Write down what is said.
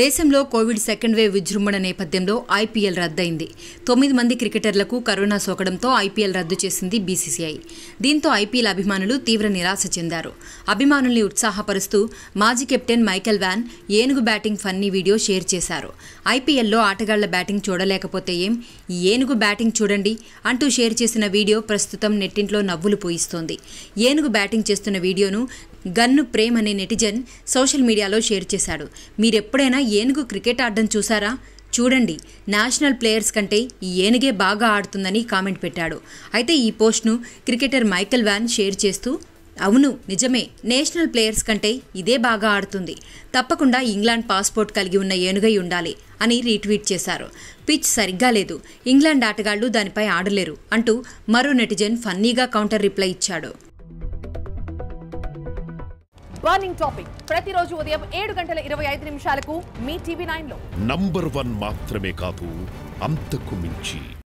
దేశంలో Covid second wave విజృంభణ నేపథ్యంలో ఐపీఎల్ రద్దయింది తొమ్మిది మంది క్రికెటర్లకు కరోనా సోకడంతో ఐపీఎల్ రద్దు చేసింది బీసీసీఐ దీంతో ఐపీఎల్ అభిమానులు తీవ్ర నిరాశ చెందారు అభిమానుల్ని ఉత్సాహపరుస్తూ మాజీ కెప్టెన్ మైకెల్ వ్యాన్ ఏనుగు బ్యాటింగ్ ఫన్నీ వీడియో షేర్ చేశారు ఐపీఎల్లో ఆటగాళ్ల బ్యాటింగ్ చూడలేకపోతే ఏం ఏనుగు బ్యాటింగ్ చూడండి అంటూ షేర్ చేసిన వీడియో ప్రస్తుతం నెట్టింట్లో నవ్వులు పోయిస్తోంది ఏనుగు బ్యాటింగ్ చేస్తున్న వీడియోను గన్ను ప్రేమ్ అనే నెటిజన్ సోషల్ మీడియాలో షేర్ చేశాడు మీరెప్పుడైనా ఏనుగు క్రికెట్ ఆడడం చూసారా చూడండి నేషనల్ ప్లేయర్స్ కంటే ఈ ఏనుగే బాగా ఆడుతుందని కామెంట్ పెట్టాడు అయితే ఈ పోస్ట్ను క్రికెటర్ మైకెల్ వ్యాన్ షేర్ చేస్తూ అవును నిజమే నేషనల్ ప్లేయర్స్ కంటే ఇదే బాగా ఆడుతుంది తప్పకుండా ఇంగ్లాండ్ పాస్పోర్ట్ కలిగి ఉన్న ఏనుగై ఉండాలి అని రీట్వీట్ చేశారు పిచ్ సరిగ్గా లేదు ఇంగ్లాండ్ ఆటగాళ్లు దానిపై ఆడలేరు అంటూ మరో నెటిజన్ ఫన్నీగా కౌంటర్ రిప్లై ఇచ్చాడు బర్నింగ్ టాపిక్ ప్రతిరోజు ఉదయం ఏడు గంటల ఇరవై ఐదు నిమిషాలకు మీ టీవీ నైన్లో నంబర్ వన్ మాత్రమే కాదు అంతకు మించి